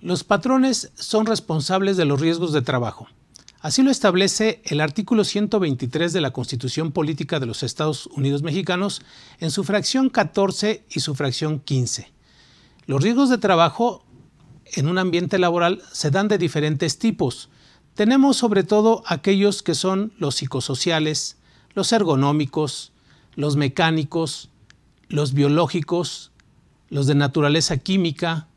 Los patrones son responsables de los riesgos de trabajo. Así lo establece el artículo 123 de la Constitución Política de los Estados Unidos Mexicanos en su fracción 14 y su fracción 15. Los riesgos de trabajo en un ambiente laboral se dan de diferentes tipos. Tenemos sobre todo aquellos que son los psicosociales, los ergonómicos, los mecánicos, los biológicos, los de naturaleza química,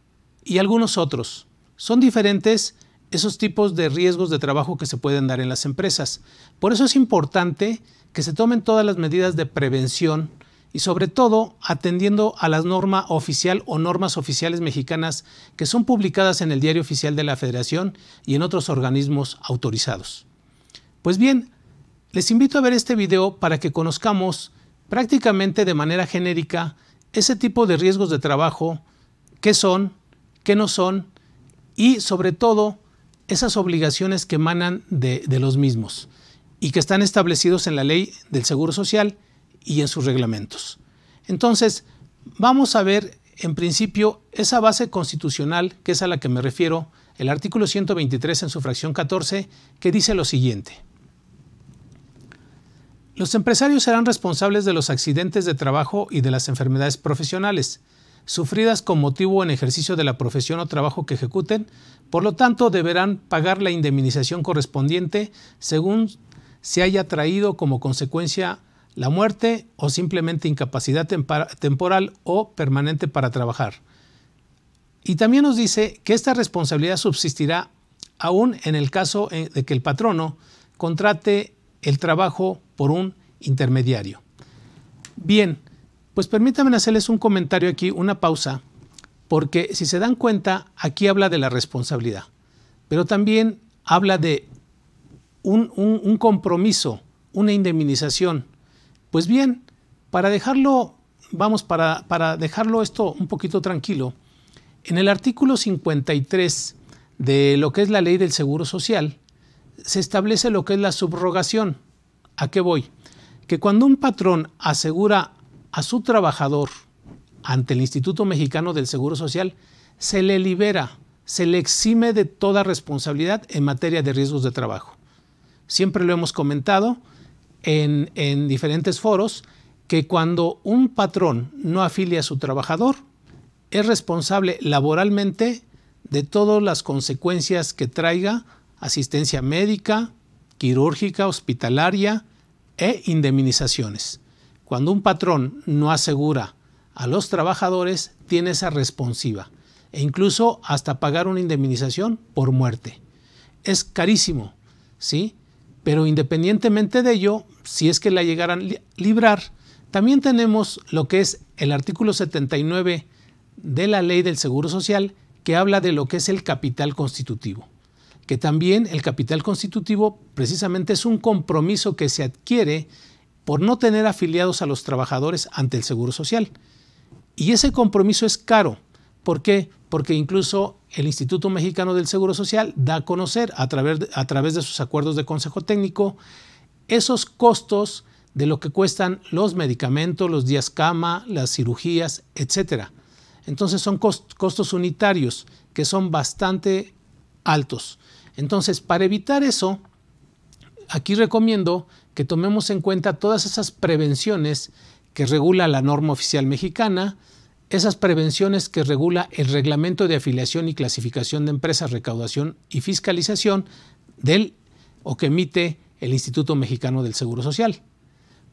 y algunos otros. Son diferentes esos tipos de riesgos de trabajo que se pueden dar en las empresas. Por eso es importante que se tomen todas las medidas de prevención y sobre todo atendiendo a las norma oficial o normas oficiales mexicanas que son publicadas en el Diario Oficial de la Federación y en otros organismos autorizados. Pues bien, les invito a ver este video para que conozcamos prácticamente de manera genérica ese tipo de riesgos de trabajo, que son, qué no son y sobre todo esas obligaciones que emanan de, de los mismos y que están establecidos en la ley del Seguro Social y en sus reglamentos. Entonces, vamos a ver en principio esa base constitucional que es a la que me refiero, el artículo 123 en su fracción 14, que dice lo siguiente. Los empresarios serán responsables de los accidentes de trabajo y de las enfermedades profesionales, sufridas con motivo en ejercicio de la profesión o trabajo que ejecuten, por lo tanto deberán pagar la indemnización correspondiente según se haya traído como consecuencia la muerte o simplemente incapacidad temporal o permanente para trabajar. Y también nos dice que esta responsabilidad subsistirá aún en el caso eh, de que el patrono contrate el trabajo por un intermediario. Bien, pues permítanme hacerles un comentario aquí, una pausa, porque si se dan cuenta, aquí habla de la responsabilidad, pero también habla de un, compromiso, una indemnización. Pues bien, para dejarlo, vamos, para, para dejarlo esto un poquito tranquilo, en el artículo 53 de lo que es la ley del Seguro Social, se establece lo que es la subrogación. ¿A qué voy? Que cuando un patrón asegura a su trabajador ante el Instituto Mexicano del Seguro Social, se le libera, se le exime de toda responsabilidad en materia de riesgos de trabajo. Siempre lo hemos comentado en, diferentes foros que cuando un patrón no afilia a su trabajador, es responsable laboralmente de todas las consecuencias que traiga asistencia médica, quirúrgica, hospitalaria e indemnizaciones. Cuando un patrón no asegura a los trabajadores, tiene esa responsiva e incluso hasta pagar una indemnización por muerte. Es carísimo, ¿sí? Pero independientemente de ello, si es que la llegaran a librar, también tenemos lo que es el artículo 79 de la ley del Seguro Social, que habla de lo que es el capital constitutivo, que también el capital constitutivo precisamente es un compromiso que se adquiere por no tener afiliados a los trabajadores ante el Seguro Social. Y ese compromiso es caro. ¿Por qué? Porque incluso el Instituto Mexicano del Seguro Social da a conocer a través, de, a través de sus acuerdos de consejo técnico esos costos de lo que cuestan los medicamentos, los días cama, las cirugías, etc. Entonces son costos unitarios que son bastante altos. Entonces, para evitar eso, aquí recomiendo que tomemos en cuenta todas esas prevenciones que regula la norma oficial mexicana, esas prevenciones que regula el reglamento de afiliación y clasificación de empresas, recaudación y fiscalización del o que emite el Instituto Mexicano del Seguro Social.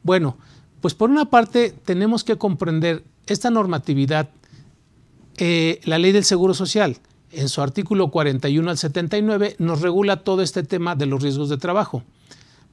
Bueno, pues por una parte tenemos que comprender esta normatividad, eh, la ley del Seguro Social, en su artículo 41 al 79, nos regula todo este tema de los riesgos de trabajo.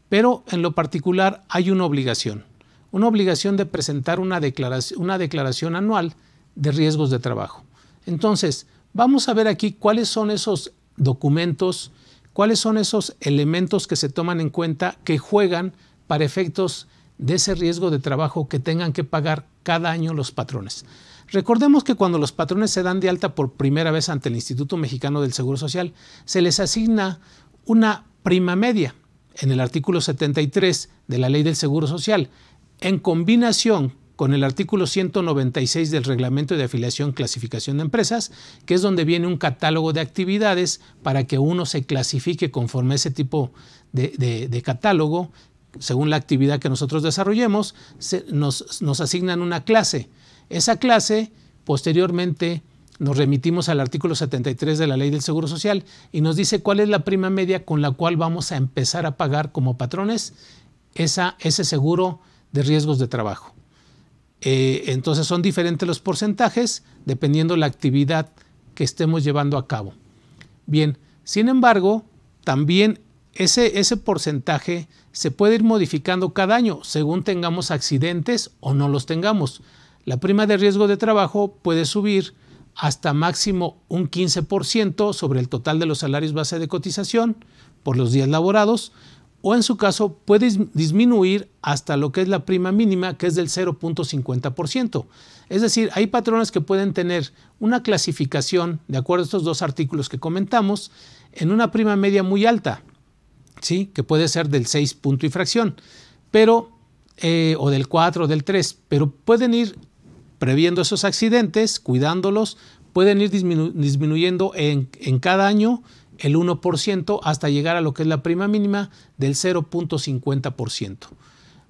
Pero en lo particular hay una obligación, una obligación de presentar una declaración, una declaración anual de riesgos de trabajo. Entonces, vamos a ver aquí cuáles son esos documentos, cuáles son esos elementos que se toman en cuenta que juegan para efectos de ese riesgo de trabajo que tengan que pagar cada año los patrones. Recordemos que cuando los patrones se dan de alta por primera vez ante el Instituto Mexicano del Seguro Social, se les asigna una prima media en el artículo 73 de la Ley del Seguro Social, en combinación con el artículo 196 del Reglamento de Afiliación Clasificación de Empresas, que es donde viene un catálogo de actividades para que uno se clasifique conforme a ese tipo de, catálogo, según la actividad que nosotros desarrollemos, nos asignan una clase. Esa clase posteriormente nos remitimos al artículo 73 de la ley del Seguro Social y nos dice cuál es la prima media con la cual vamos a empezar a pagar como patrones ese seguro de riesgos de trabajo. Eh, entonces son diferentes los porcentajes dependiendo la actividad que estemos llevando a cabo. Bien, sin embargo, también ese, ese porcentaje se puede ir modificando cada año según tengamos accidentes o no los tengamos. La prima de riesgo de trabajo puede subir hasta máximo un 15% sobre el total de los salarios base de cotización por los días laborados o en su caso puede disminuir hasta lo que es la prima mínima que es del 0.50%. Es decir, hay patrones que pueden tener una clasificación de acuerdo a estos dos artículos que comentamos en una prima media muy alta, ¿sí? que puede ser del 6 punto y fracción, pero eh, o del 4 o del 3, pero pueden ir Previendo esos accidentes, cuidándolos, pueden ir disminuyendo en, cada año el 1% hasta llegar a lo que es la prima mínima del 0.50%.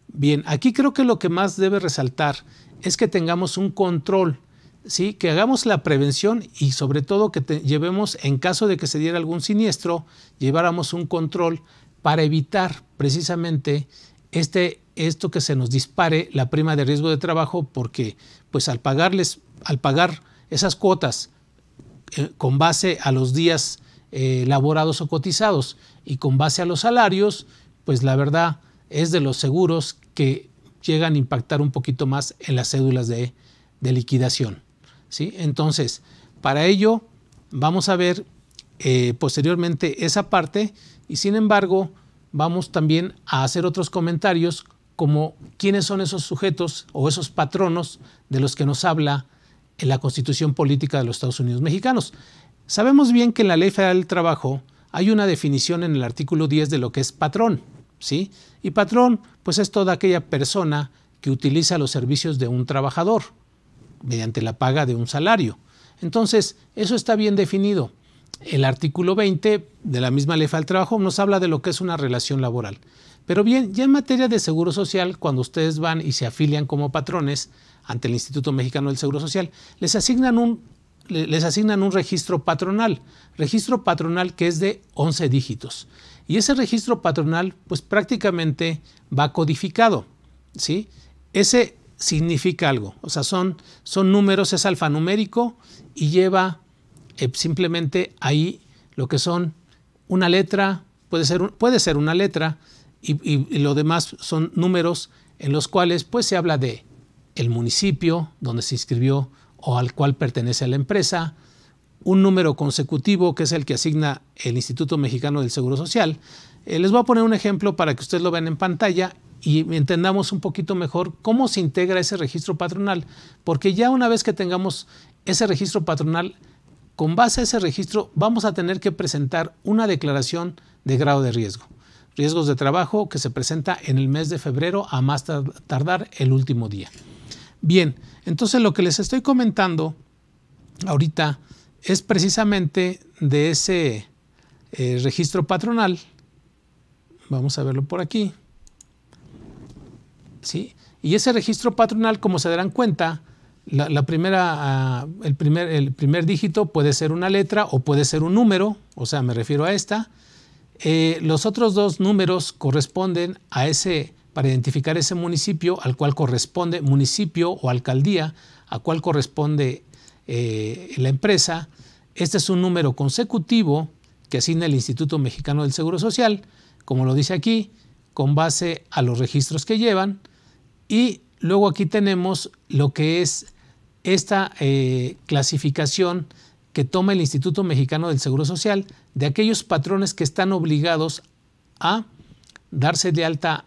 Bien, aquí creo que lo que más debe resaltar es que tengamos un control, ¿sí? que hagamos la prevención y sobre todo que llevemos, en caso de que se diera algún siniestro, lleváramos un control para evitar precisamente este, esto que se nos dispare la prima de riesgo de trabajo porque pues al pagarles, al pagar esas cuotas eh, con base a los días eh, laborados o cotizados y con base a los salarios, pues la verdad es de los seguros que llegan a impactar un poquito más en las cédulas de, liquidación. ¿sí? Entonces, para ello vamos a ver eh, posteriormente esa parte y sin embargo vamos también a hacer otros comentarios como quiénes son esos sujetos o esos patronos de los que nos habla en la Constitución Política de los Estados Unidos Mexicanos. Sabemos bien que en la Ley Federal del Trabajo hay una definición en el artículo 10 de lo que es patrón, ¿sí? Y patrón, pues es toda aquella persona que utiliza los servicios de un trabajador mediante la paga de un salario. Entonces, eso está bien definido. El artículo 20 de la misma Ley Federal del Trabajo nos habla de lo que es una relación laboral. Pero bien, ya en materia de seguro social, cuando ustedes van y se afilian como patrones ante el Instituto Mexicano del Seguro Social, les asignan un, les asignan un registro patronal, registro patronal que es de 11 dígitos. Y ese registro patronal, pues prácticamente va codificado, ¿sí? Ese significa algo, o sea, son, son números, es alfanumérico y lleva eh, simplemente ahí lo que son una letra, puede ser, puede ser una letra, y, lo demás son números en los cuales pues se habla de el municipio donde se inscribió o al cual pertenece la empresa, un número consecutivo que es el que asigna el Instituto Mexicano del Seguro Social. Eh, les voy a poner un ejemplo para que ustedes lo vean en pantalla y entendamos un poquito mejor cómo se integra ese registro patronal, porque ya una vez que tengamos ese registro patronal, con base a ese registro vamos a tener que presentar una declaración de grado de riesgo riesgos de trabajo que se presenta en el mes de febrero a más tardar el último día. Bien, entonces lo que les estoy comentando ahorita es precisamente de ese eh, registro patronal. Vamos a verlo por aquí. ¿Sí? Y ese registro patronal, como se darán cuenta, la, ah, el, primer, el primer dígito puede ser una letra o puede ser un número, o sea, me refiero a esta, eh, los otros dos números corresponden a ese, para identificar ese municipio, al cual corresponde municipio o alcaldía, a cual corresponde eh, la empresa. Este es un número consecutivo que asigna el Instituto Mexicano del Seguro Social, como lo dice aquí, con base a los registros que llevan. Y luego aquí tenemos lo que es esta eh, clasificación que toma el Instituto Mexicano del Seguro Social de aquellos patrones que están obligados a darse de alta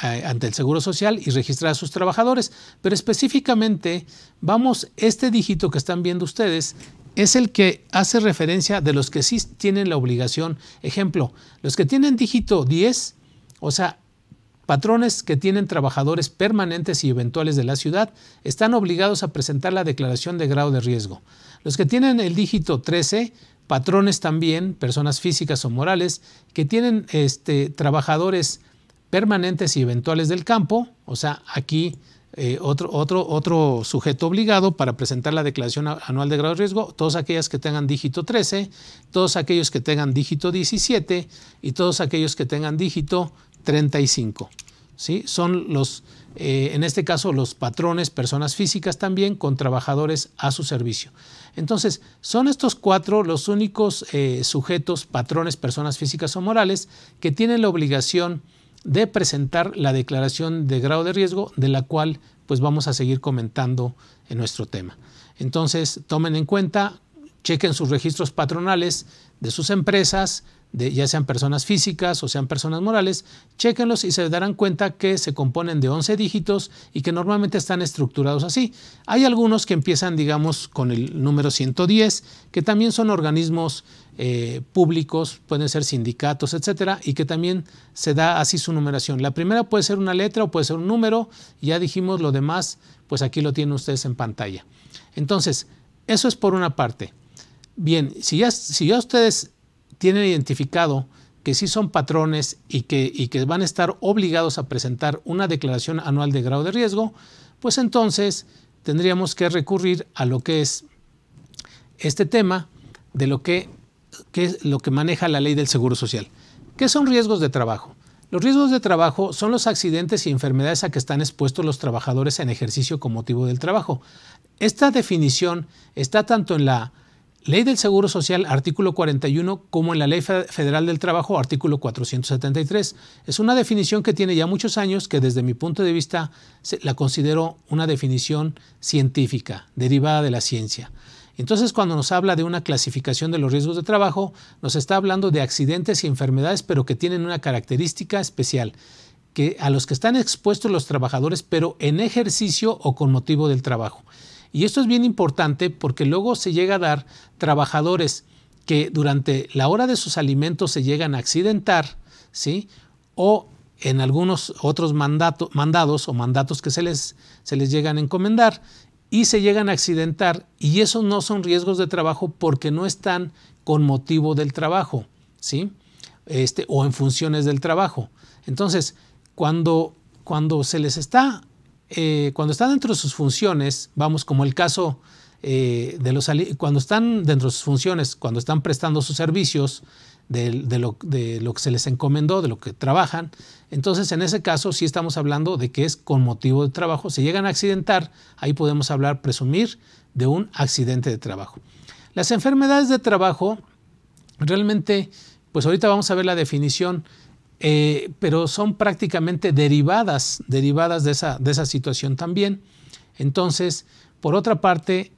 eh, ante el Seguro Social y registrar a sus trabajadores. Pero específicamente, vamos, este dígito que están viendo ustedes es el que hace referencia de los que sí tienen la obligación. Ejemplo, los que tienen dígito 10, o sea, Patrones que tienen trabajadores permanentes y eventuales de la ciudad están obligados a presentar la declaración de grado de riesgo. Los que tienen el dígito 13, patrones también, personas físicas o morales, que tienen este, trabajadores permanentes y eventuales del campo, o sea, aquí eh, otro, otro, otro sujeto obligado para presentar la declaración anual de grado de riesgo, todos aquellos que tengan dígito 13, todos aquellos que tengan dígito 17 y todos aquellos que tengan dígito 35. ¿sí? Son los, eh, en este caso, los patrones, personas físicas también, con trabajadores a su servicio. Entonces, son estos cuatro los únicos eh, sujetos, patrones, personas físicas o morales, que tienen la obligación de presentar la declaración de grado de riesgo, de la cual pues vamos a seguir comentando en nuestro tema. Entonces, tomen en cuenta, chequen sus registros patronales de sus empresas, ya sean personas físicas o sean personas morales, chéquenlos y se darán cuenta que se componen de 11 dígitos y que normalmente están estructurados así. Hay algunos que empiezan, digamos, con el número 110, que también son organismos eh, públicos, pueden ser sindicatos, etcétera, y que también se da así su numeración. La primera puede ser una letra o puede ser un número, ya dijimos lo demás, pues aquí lo tienen ustedes en pantalla. Entonces, eso es por una parte. Bien, si ya, si ya ustedes tienen identificado que sí son patrones y que, que van a estar obligados a presentar una declaración anual de grado de riesgo, pues entonces tendríamos que recurrir a lo que es este tema de lo que, es lo que maneja la ley del Seguro Social. ¿Qué son riesgos de trabajo? Los riesgos de trabajo son los accidentes y enfermedades a que están expuestos los trabajadores en ejercicio con motivo del trabajo. Esta definición está tanto en la Ley del Seguro Social, artículo 41, como en la Ley Federal del Trabajo, artículo 473. Es una definición que tiene ya muchos años que desde mi punto de vista la considero una definición científica, derivada de la ciencia. Entonces, cuando nos habla de una clasificación de los riesgos de trabajo, nos está hablando de accidentes y enfermedades, pero que tienen una característica especial, que a los que están expuestos los trabajadores, pero en ejercicio o con motivo del trabajo. Y esto es bien importante porque luego se llega a dar trabajadores que durante la hora de sus alimentos se llegan a accidentar, ¿sí? O en algunos otros mandatos mandados o mandatos que se les, se les llegan a encomendar y se llegan a accidentar y esos no son riesgos de trabajo porque no están con motivo del trabajo, ¿sí? Este, o en funciones del trabajo. Entonces, cuando, cuando se les está eh, cuando están dentro de sus funciones, vamos, como el caso eh, de los cuando están dentro de sus funciones, cuando están prestando sus servicios de, lo, de lo que se les encomendó, de lo que trabajan, entonces en ese caso sí estamos hablando de que es con motivo de trabajo. Si llegan a accidentar, ahí podemos hablar, presumir de un accidente de trabajo. Las enfermedades de trabajo, realmente, pues ahorita vamos a ver la definición eh, pero son prácticamente derivadas, derivadas de esa, situación también. Entonces, por otra parte,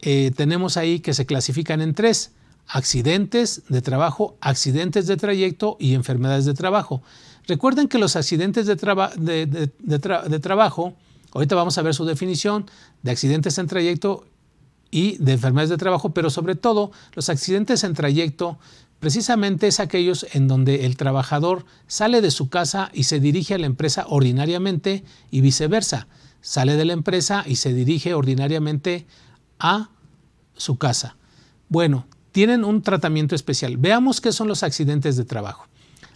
eh, tenemos ahí que se clasifican en tres, accidentes de trabajo, accidentes de trayecto y enfermedades de trabajo. Recuerden que los accidentes de, trabajo, ahorita vamos a ver su definición, de accidentes en trayecto y de enfermedades de trabajo, pero sobre todo los accidentes en trayecto precisamente es aquellos en donde el trabajador sale de su casa y se dirige a la empresa ordinariamente y viceversa, sale de la empresa y se dirige ordinariamente a su casa. Bueno, tienen un tratamiento especial. Veamos qué son los accidentes de trabajo.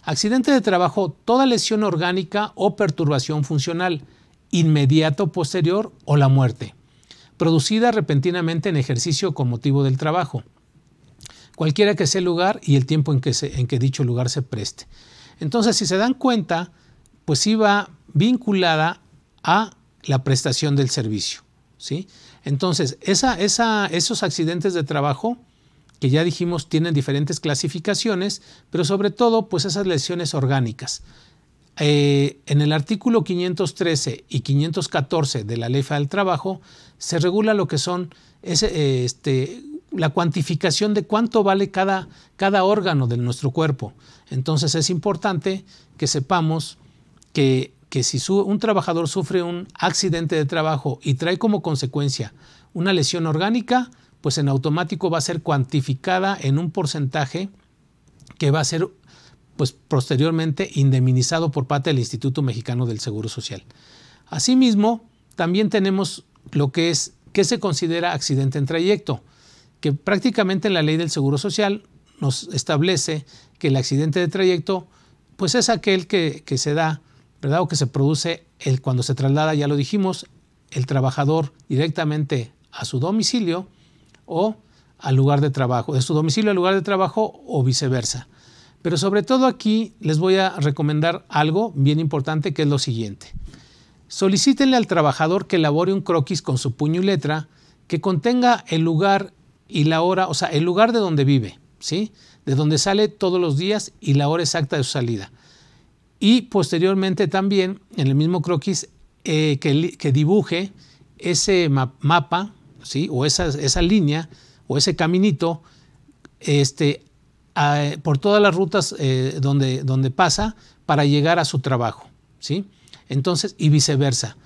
Accidente de trabajo, toda lesión orgánica o perturbación funcional, inmediato posterior o la muerte, producida repentinamente en ejercicio con motivo del trabajo cualquiera que sea el lugar y el tiempo en que, en que dicho lugar se preste. Entonces, si se dan cuenta, pues iba vinculada a la prestación del servicio. ¿sí? Entonces, esa, esa, esos accidentes de trabajo que ya dijimos tienen diferentes clasificaciones, pero sobre todo, pues esas lesiones orgánicas. Eh, en el artículo 513 y 514 de la Ley Federal del Trabajo se regula lo que son eh, este, la cuantificación de cuánto vale cada, cada órgano de nuestro cuerpo. Entonces es importante que sepamos que, que si un trabajador sufre un accidente de trabajo y trae como consecuencia una lesión orgánica, pues en automático va a ser cuantificada en un porcentaje que va a ser pues posteriormente indemnizado por parte del Instituto Mexicano del Seguro Social. Asimismo, también tenemos lo que es ¿qué se considera accidente en trayecto que prácticamente la ley del Seguro Social nos establece que el accidente de trayecto pues es aquel que, se da, ¿verdad? O que se produce el, cuando se traslada, ya lo dijimos, el trabajador directamente a su domicilio o al lugar de trabajo, de su domicilio al lugar de trabajo o viceversa. Pero sobre todo aquí les voy a recomendar algo bien importante que es lo siguiente. Solicítenle al trabajador que elabore un croquis con su puño y letra que contenga el lugar y la hora, o sea, el lugar de donde vive, ¿sí? De donde sale todos los días y la hora exacta de su salida. Y posteriormente también, en el mismo croquis, eh, que, dibuje ese mapa, ¿sí? O esa, esa línea, o ese caminito, este, por todas las rutas eh, donde, donde pasa para llegar a su trabajo, ¿sí? Entonces, y viceversa.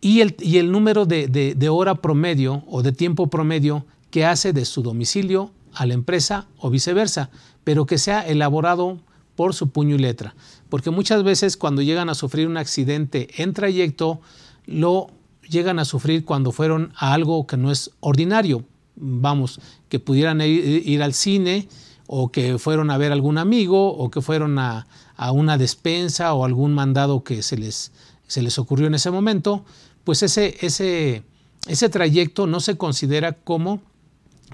Y el, y el número de, de hora promedio o de tiempo promedio que hace de su domicilio a la empresa o viceversa, pero que sea elaborado por su puño y letra. Porque muchas veces cuando llegan a sufrir un accidente en trayecto, lo llegan a sufrir cuando fueron a algo que no es ordinario. Vamos, que pudieran ir, al cine o que fueron a ver algún amigo o que fueron a, una despensa o algún mandado que se les, se les ocurrió en ese momento, pues ese, ese, ese trayecto no se considera como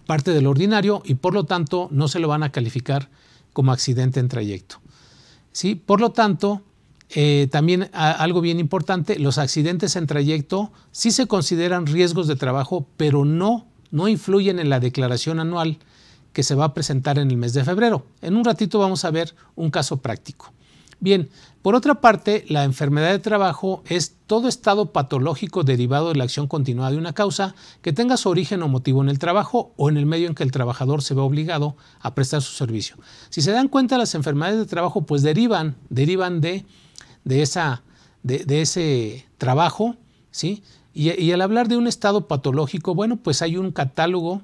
parte del ordinario y por lo tanto no se lo van a calificar como accidente en trayecto. ¿Sí? Por lo tanto, eh, también algo bien importante, los accidentes en trayecto sí se consideran riesgos de trabajo, pero no, no influyen en la declaración anual que se va a presentar en el mes de febrero. En un ratito vamos a ver un caso práctico. Bien, por otra parte, la enfermedad de trabajo es todo estado patológico derivado de la acción continuada de una causa que tenga su origen o motivo en el trabajo o en el medio en que el trabajador se ve obligado a prestar su servicio. Si se dan cuenta, las enfermedades de trabajo pues derivan, derivan de, de, esa, de, ese trabajo, ¿sí? y al hablar de un estado patológico, bueno, pues hay un catálogo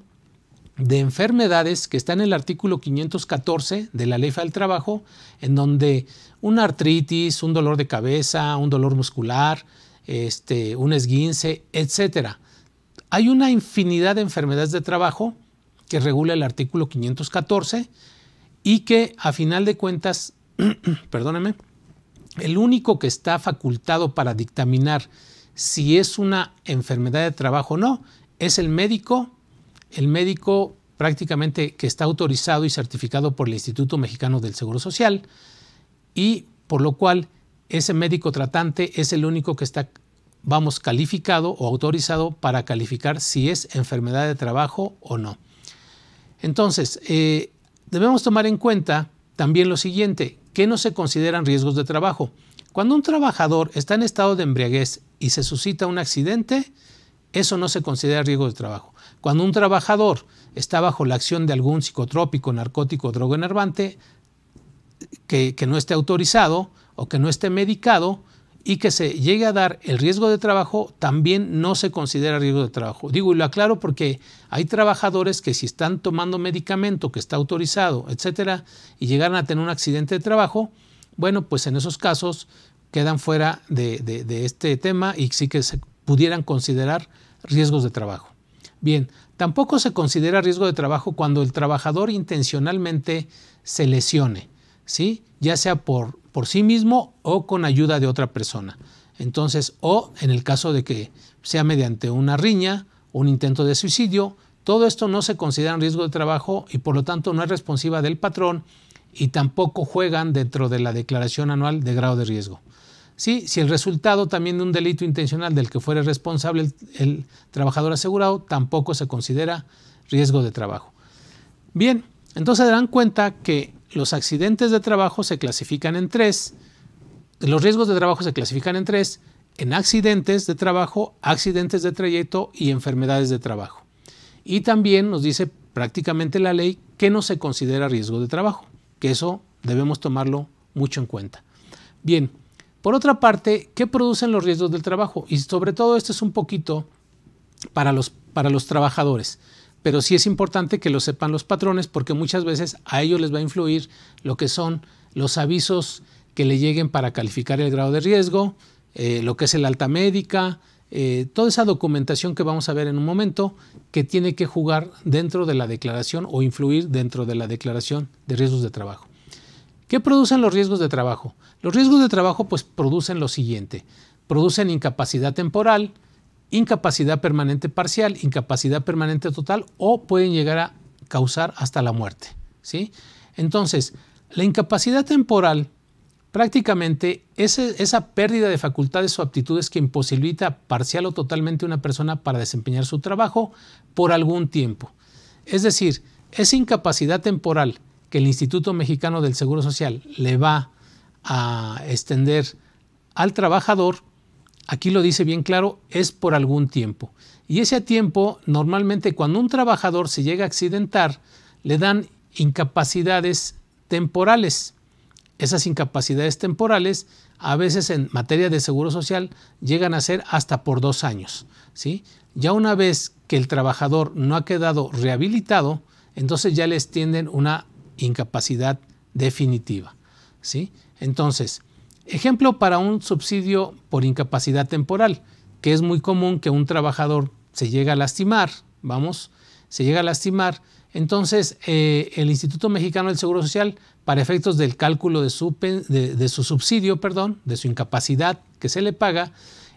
de enfermedades que está en el artículo 514 de la Ley del Trabajo, en donde una artritis, un dolor de cabeza, un dolor muscular, este, un esguince, etcétera. Hay una infinidad de enfermedades de trabajo que regula el artículo 514 y que a final de cuentas, perdóneme, el único que está facultado para dictaminar si es una enfermedad de trabajo o no es el médico el médico prácticamente que está autorizado y certificado por el Instituto Mexicano del Seguro Social y por lo cual ese médico tratante es el único que está, vamos, calificado o autorizado para calificar si es enfermedad de trabajo o no. Entonces, eh, debemos tomar en cuenta también lo siguiente, que no se consideran riesgos de trabajo. Cuando un trabajador está en estado de embriaguez y se suscita un accidente, eso no se considera riesgo de trabajo. Cuando un trabajador está bajo la acción de algún psicotrópico, narcótico, droga enervante, que, no esté autorizado o que no esté medicado, y que se llegue a dar el riesgo de trabajo, también no se considera riesgo de trabajo. Digo, y lo aclaro porque hay trabajadores que si están tomando medicamento que está autorizado, etcétera, y llegaran a tener un accidente de trabajo, bueno, pues en esos casos quedan fuera de, de este tema y sí que se pudieran considerar riesgos de trabajo. Bien, tampoco se considera riesgo de trabajo cuando el trabajador intencionalmente se lesione, ¿sí? ya sea por, por sí mismo o con ayuda de otra persona. Entonces, o en el caso de que sea mediante una riña, un intento de suicidio, todo esto no se considera un riesgo de trabajo y por lo tanto no es responsiva del patrón y tampoco juegan dentro de la declaración anual de grado de riesgo si el resultado también de un delito intencional del que fuere responsable el, trabajador asegurado tampoco se considera riesgo de trabajo. Bien, entonces se dan cuenta que los accidentes de trabajo se clasifican en tres, los riesgos de trabajo se clasifican en tres, en accidentes de trabajo, accidentes de trayecto y enfermedades de trabajo. Y también nos dice prácticamente la ley que no se considera riesgo de trabajo, que eso debemos tomarlo mucho en cuenta. Bien, por otra parte, ¿qué producen los riesgos del trabajo? Y sobre todo esto es un poquito para los, para los trabajadores pero sí es importante que lo sepan los patrones porque muchas veces a ellos les va a influir lo que son los avisos que le lleguen para calificar el grado de riesgo, eh, lo que es el alta médica, eh, toda esa documentación que vamos a ver en un momento que tiene que jugar dentro de la declaración o influir dentro de la declaración de riesgos de trabajo. ¿Qué producen los riesgos de trabajo? Los riesgos de trabajo pues producen lo siguiente. Producen incapacidad temporal, incapacidad permanente parcial, incapacidad permanente total o pueden llegar a causar hasta la muerte. ¿sí? Entonces, la incapacidad temporal prácticamente es esa pérdida de facultades o aptitudes que imposibilita parcial o totalmente una persona para desempeñar su trabajo por algún tiempo. Es decir, esa incapacidad temporal que el Instituto Mexicano del Seguro Social le va a extender al trabajador, aquí lo dice bien claro, es por algún tiempo. Y ese tiempo, normalmente cuando un trabajador se llega a accidentar, le dan incapacidades temporales. Esas incapacidades temporales a veces en materia de seguro social llegan a ser hasta por dos años. ¿sí? Ya una vez que el trabajador no ha quedado rehabilitado, entonces ya le extienden una incapacidad definitiva. ¿sí? Entonces, ejemplo para un subsidio por incapacidad temporal, que es muy común que un trabajador se llega a lastimar, vamos, se llega a lastimar. Entonces, eh, el Instituto Mexicano del Seguro Social, para efectos del cálculo de su, de, su subsidio, perdón, de su incapacidad que se le paga,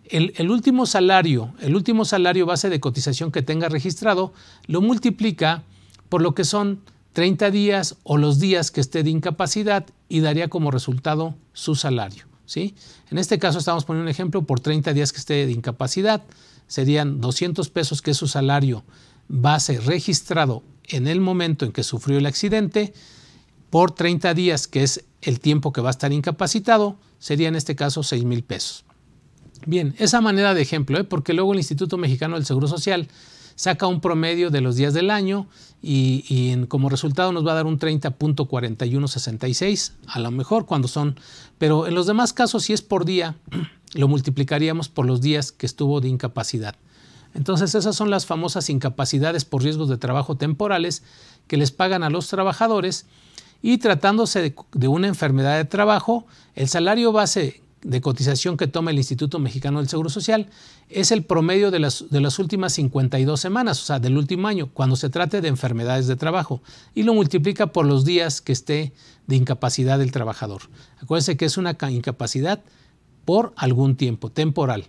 el, último salario, el último salario base de cotización que tenga registrado, lo multiplica por lo que son 30 días o los días que esté de incapacidad y daría como resultado su salario. ¿sí? En este caso estamos poniendo un ejemplo por 30 días que esté de incapacidad. Serían 200 pesos que es su salario base registrado en el momento en que sufrió el accidente por 30 días, que es el tiempo que va a estar incapacitado, sería en este caso 6 mil pesos. Bien, esa manera de ejemplo, ¿eh? porque luego el Instituto Mexicano del Seguro Social saca un promedio de los días del año y, como resultado nos va a dar un 30.4166, a lo mejor cuando son, pero en los demás casos si es por día, lo multiplicaríamos por los días que estuvo de incapacidad. Entonces esas son las famosas incapacidades por riesgos de trabajo temporales que les pagan a los trabajadores y tratándose de una enfermedad de trabajo, el salario base de cotización que toma el Instituto Mexicano del Seguro Social es el promedio de las, de últimas 52 semanas, o sea, del último año, cuando se trate de enfermedades de trabajo, y lo multiplica por los días que esté de incapacidad del trabajador. Acuérdense que es una incapacidad por algún tiempo, temporal.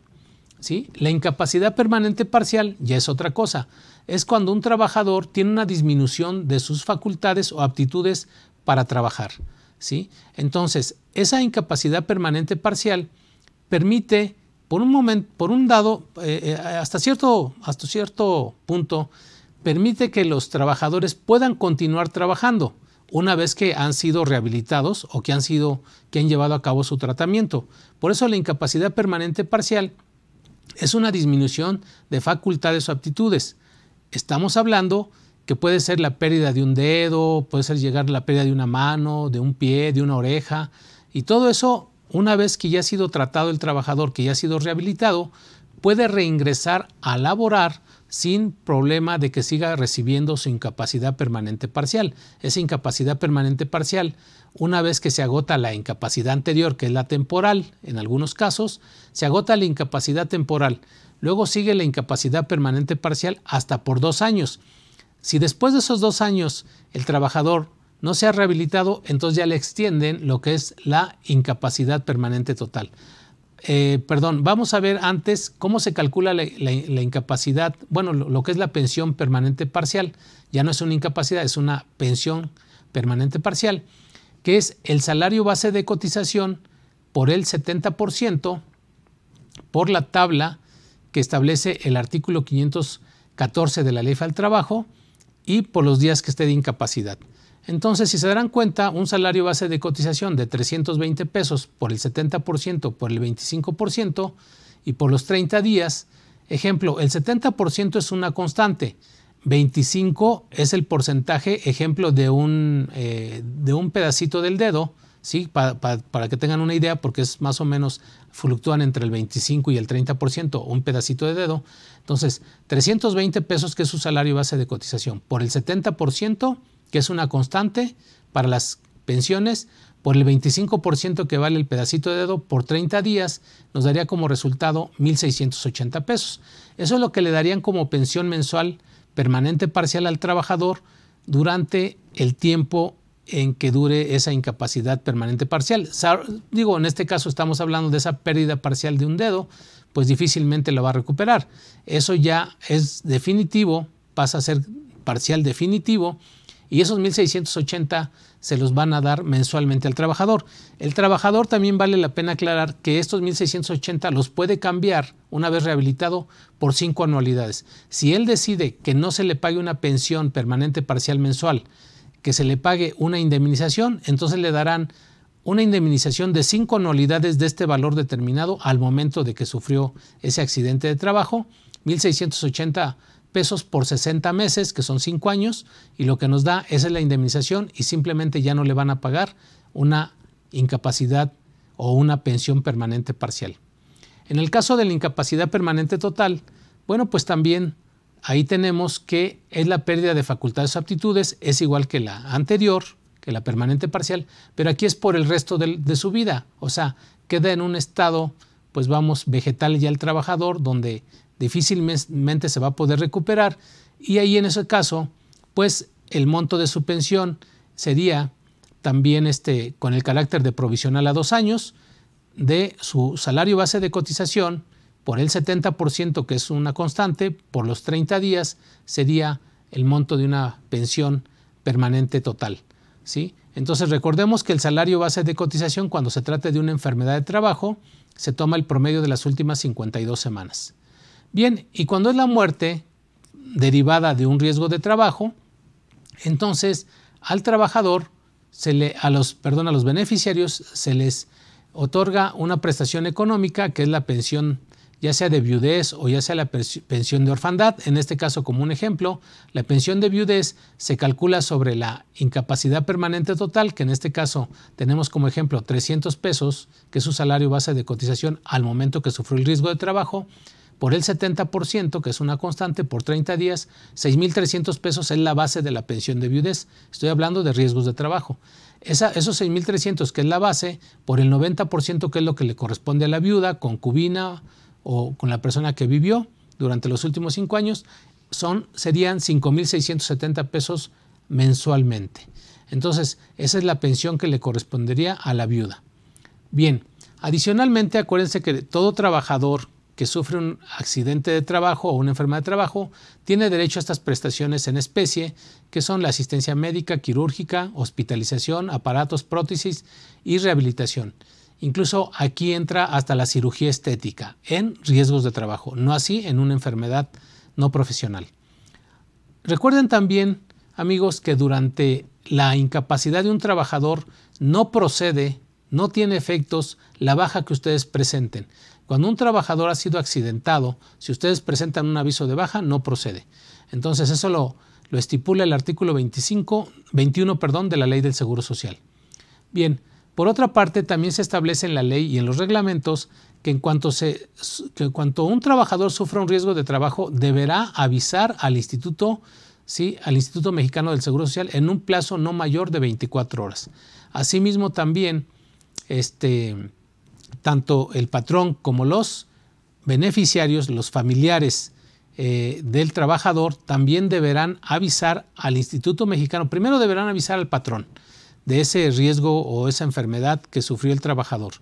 ¿sí? La incapacidad permanente parcial ya es otra cosa. Es cuando un trabajador tiene una disminución de sus facultades o aptitudes para trabajar. Entonces, esa incapacidad permanente parcial permite, por un momento, por un dado, eh, eh, hasta, cierto, hasta cierto punto, permite que los trabajadores puedan continuar trabajando una vez que han sido rehabilitados o que han sido que han llevado a cabo su tratamiento. Por eso la incapacidad permanente parcial es una disminución de facultades o aptitudes. Estamos hablando de que puede ser la pérdida de un dedo, puede ser llegar la pérdida de una mano, de un pie, de una oreja, y todo eso, una vez que ya ha sido tratado el trabajador, que ya ha sido rehabilitado, puede reingresar a laborar sin problema de que siga recibiendo su incapacidad permanente parcial. Esa incapacidad permanente parcial, una vez que se agota la incapacidad anterior, que es la temporal, en algunos casos, se agota la incapacidad temporal. Luego sigue la incapacidad permanente parcial hasta por dos años. Si después de esos dos años el trabajador no se ha rehabilitado, entonces ya le extienden lo que es la incapacidad permanente total. Eh, perdón, vamos a ver antes cómo se calcula la, incapacidad, bueno, lo, que es la pensión permanente parcial. Ya no es una incapacidad, es una pensión permanente parcial, que es el salario base de cotización por el 70% por la tabla que establece el artículo 514 de la Ley del Trabajo y por los días que esté de incapacidad. Entonces, si se darán cuenta, un salario base de cotización de 320 pesos por el 70%, por el 25% y por los 30 días, ejemplo, el 70% es una constante, 25 es el porcentaje, ejemplo, de un, eh, de un pedacito del dedo, ¿sí? para que tengan una idea, porque es más o menos fluctúan entre el 25 y el 30%, un pedacito de dedo. Entonces, 320 pesos, que es su salario base de cotización, por el 70%, que es una constante para las pensiones, por el 25% que vale el pedacito de dedo, por 30 días, nos daría como resultado 1.680 pesos. Eso es lo que le darían como pensión mensual permanente parcial al trabajador durante el tiempo en que dure esa incapacidad permanente parcial. Digo, en este caso estamos hablando de esa pérdida parcial de un dedo, pues difícilmente la va a recuperar. Eso ya es definitivo, pasa a ser parcial definitivo y esos 1680 se los van a dar mensualmente al trabajador. El trabajador también vale la pena aclarar que estos 1680 los puede cambiar una vez rehabilitado por cinco anualidades. Si él decide que no se le pague una pensión permanente parcial mensual, que se le pague una indemnización, entonces le darán una indemnización de cinco anualidades de este valor determinado al momento de que sufrió ese accidente de trabajo, 1.680 pesos por 60 meses, que son cinco años, y lo que nos da esa es la indemnización y simplemente ya no le van a pagar una incapacidad o una pensión permanente parcial. En el caso de la incapacidad permanente total, bueno, pues también ahí tenemos que es la pérdida de facultades o aptitudes, es igual que la anterior, que la permanente parcial, pero aquí es por el resto de, su vida, o sea, queda en un estado, pues vamos, vegetal ya el trabajador, donde difícilmente se va a poder recuperar, y ahí en ese caso, pues el monto de su pensión sería también este, con el carácter de provisional a dos años, de su salario base de cotización por el 70%, que es una constante, por los 30 días sería el monto de una pensión permanente total. ¿sí? Entonces recordemos que el salario base de cotización cuando se trate de una enfermedad de trabajo se toma el promedio de las últimas 52 semanas. Bien, y cuando es la muerte derivada de un riesgo de trabajo, entonces al trabajador se le, a los, perdón, a los beneficiarios se les otorga una prestación económica que es la pensión ya sea de viudez o ya sea la pensión de orfandad. En este caso, como un ejemplo, la pensión de viudez se calcula sobre la incapacidad permanente total, que en este caso tenemos como ejemplo 300 pesos, que es su salario base de cotización al momento que sufrió el riesgo de trabajo, por el 70%, que es una constante, por 30 días, 6.300 pesos es la base de la pensión de viudez. Estoy hablando de riesgos de trabajo. Esa, esos 6.300, que es la base, por el 90%, que es lo que le corresponde a la viuda, concubina, o con la persona que vivió durante los últimos cinco años, son, serían 5.670 pesos mensualmente. Entonces, esa es la pensión que le correspondería a la viuda. Bien, adicionalmente, acuérdense que todo trabajador que sufre un accidente de trabajo o una enfermedad de trabajo tiene derecho a estas prestaciones en especie, que son la asistencia médica, quirúrgica, hospitalización, aparatos, prótesis y rehabilitación. Incluso aquí entra hasta la cirugía estética en riesgos de trabajo, no así en una enfermedad no profesional. Recuerden también, amigos, que durante la incapacidad de un trabajador no procede, no tiene efectos la baja que ustedes presenten. Cuando un trabajador ha sido accidentado, si ustedes presentan un aviso de baja, no procede. Entonces eso lo, estipula el artículo 25, 21 perdón, de la ley del Seguro Social. Bien, por otra parte, también se establece en la ley y en los reglamentos que en cuanto, un trabajador sufra un riesgo de trabajo, deberá avisar al Instituto, al Instituto Mexicano del Seguro Social en un plazo no mayor de 24 horas. Asimismo, también este, tanto el patrón como los beneficiarios, los familiares eh, del trabajador, también deberán avisar al Instituto Mexicano. Primero deberán avisar al patrón de ese riesgo o esa enfermedad que sufrió el trabajador.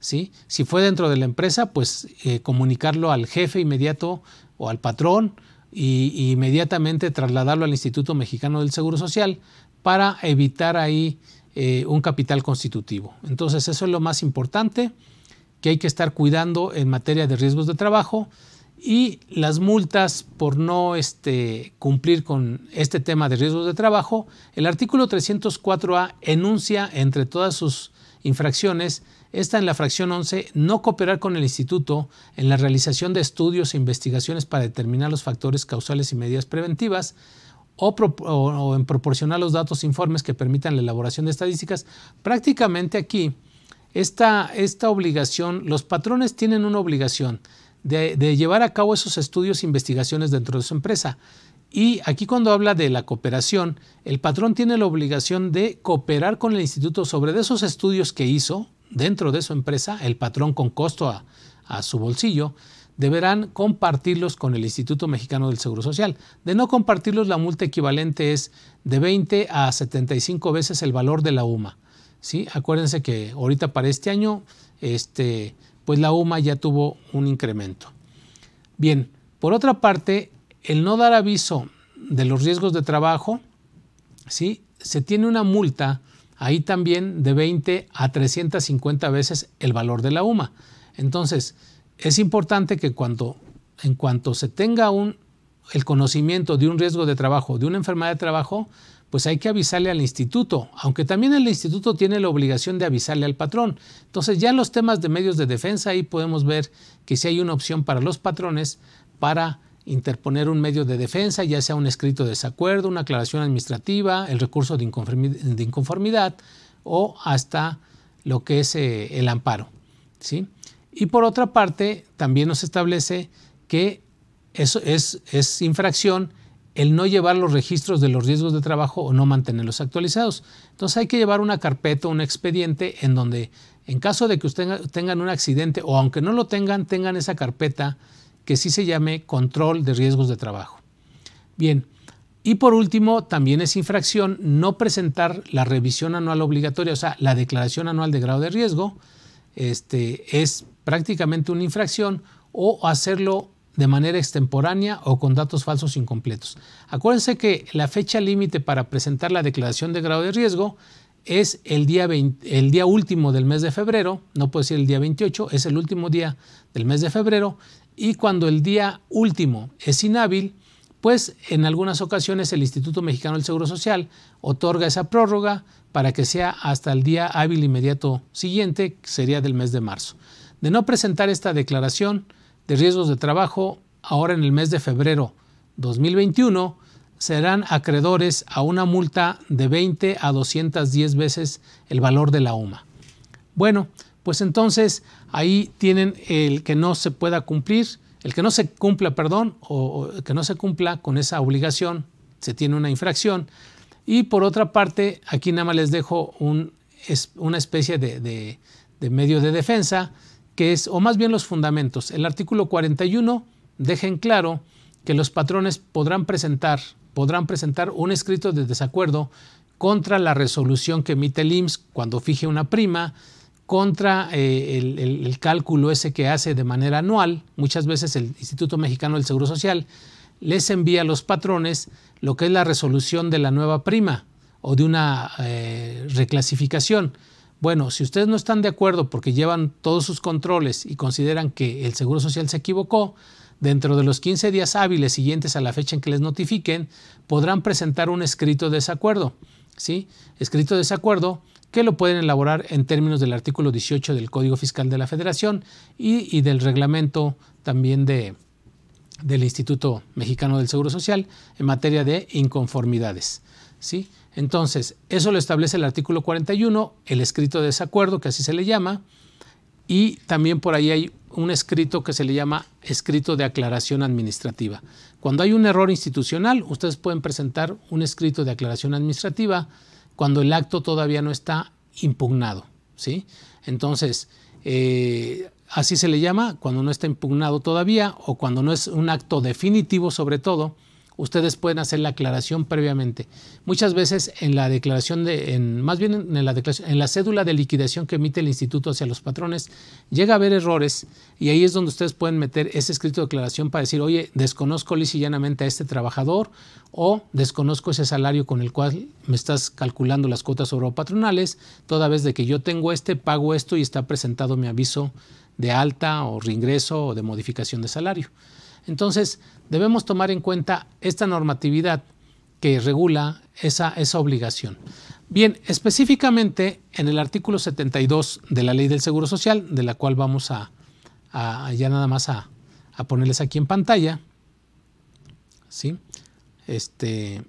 ¿sí? Si fue dentro de la empresa, pues eh, comunicarlo al jefe inmediato o al patrón e inmediatamente trasladarlo al Instituto Mexicano del Seguro Social para evitar ahí eh, un capital constitutivo. Entonces eso es lo más importante que hay que estar cuidando en materia de riesgos de trabajo y las multas por no este, cumplir con este tema de riesgos de trabajo, el artículo 304A enuncia entre todas sus infracciones está en la fracción 11, no cooperar con el instituto en la realización de estudios e investigaciones para determinar los factores causales y medidas preventivas, o, en proporcionar los datos e informes que permitan la elaboración de estadísticas. Prácticamente aquí, esta, esta obligación, los patrones tienen una obligación de, llevar a cabo esos estudios e investigaciones dentro de su empresa. Y aquí cuando habla de la cooperación, el patrón tiene la obligación de cooperar con el instituto sobre de esos estudios que hizo dentro de su empresa, el patrón con costo a, su bolsillo, deberán compartirlos con el Instituto Mexicano del Seguro Social. De no compartirlos, la multa equivalente es de 20 a 75 veces el valor de la UMA. ¿sí? Acuérdense que ahorita para este año, este, pues la UMA ya tuvo un incremento. Bien, por otra parte, el no dar aviso de los riesgos de trabajo, ¿sí? se tiene una multa ahí también de 20 a 350 veces el valor de la UMA. Entonces, es importante que cuando, en cuanto se tenga un, el conocimiento de un riesgo de trabajo, de una enfermedad de trabajo, pues hay que avisarle al instituto, aunque también el instituto tiene la obligación de avisarle al patrón. Entonces ya en los temas de medios de defensa ahí podemos ver que si sí hay una opción para los patrones para interponer un medio de defensa, ya sea un escrito de desacuerdo, una aclaración administrativa, el recurso de inconformidad, o hasta lo que es eh, el amparo. ¿sí? Y por otra parte, también nos establece que eso es infracción el no llevar los registros de los riesgos de trabajo o no mantenerlos actualizados. Entonces hay que llevar una carpeta, un expediente en donde en caso de que usted tengan un accidente o aunque no lo tengan, tengan esa carpeta que sí se llame control de riesgos de trabajo. Bien, y por último, también es infracción no presentar la revisión anual obligatoria, o sea, la declaración anual de grado de riesgo, este, es prácticamente una infracción o hacerlo de manera extemporánea o con datos falsos incompletos. Acuérdense que la fecha límite para presentar la declaración de grado de riesgo es el día, el día último del mes de febrero, no puede ser el día 28, es el último día del mes de febrero, y cuando el día último es inhábil, pues en algunas ocasiones el Instituto Mexicano del Seguro Social otorga esa prórroga para que sea hasta el día hábil inmediato siguiente, que sería del mes de marzo. De no presentar esta declaración, de riesgos de trabajo ahora en el mes de febrero 2021 serán acreedores a una multa de 20 a 210 veces el valor de la UMA. Bueno, pues entonces ahí tienen el que no se pueda cumplir, el que no se cumpla, perdón, o, que no se cumpla con esa obligación, se tiene una infracción. Y por otra parte, aquí nada más les dejo una especie de medio de defensa que es, o más bien los fundamentos. El artículo 41 deja en claro que los patrones podrán presentar, podrán presentar un escrito de desacuerdo contra la resolución que emite el IMSS cuando fije una prima, contra eh, el, cálculo ese que hace de manera anual. Muchas veces el Instituto Mexicano del Seguro Social les envía a los patrones lo que es la resolución de la nueva prima o de una eh, reclasificación. Bueno, si ustedes no están de acuerdo porque llevan todos sus controles y consideran que el Seguro Social se equivocó, dentro de los 15 días hábiles siguientes a la fecha en que les notifiquen, podrán presentar un escrito de desacuerdo. ¿sí? Escrito de desacuerdo que lo pueden elaborar en términos del artículo 18 del Código Fiscal de la Federación y, y del reglamento también de, del Instituto Mexicano del Seguro Social en materia de inconformidades. ¿sí? Entonces, eso lo establece el artículo 41, el escrito de desacuerdo, que así se le llama, y también por ahí hay un escrito que se le llama escrito de aclaración administrativa. Cuando hay un error institucional, ustedes pueden presentar un escrito de aclaración administrativa cuando el acto todavía no está impugnado. ¿sí? Entonces, eh, así se le llama cuando no está impugnado todavía o cuando no es un acto definitivo sobre todo ustedes pueden hacer la aclaración previamente. Muchas veces en la declaración de, en, más bien en la, en la cédula de liquidación que emite el instituto hacia los patrones, llega a haber errores y ahí es donde ustedes pueden meter ese escrito de declaración para decir, oye, desconozco lisa a este trabajador o desconozco ese salario con el cual me estás calculando las cuotas sobre patronales, toda vez de que yo tengo este, pago esto y está presentado mi aviso de alta o reingreso o de modificación de salario. Entonces, debemos tomar en cuenta esta normatividad que regula esa, esa obligación. Bien, específicamente en el artículo 72 de la Ley del Seguro Social, de la cual vamos a, ya nada más a, ponerles aquí en pantalla, Este...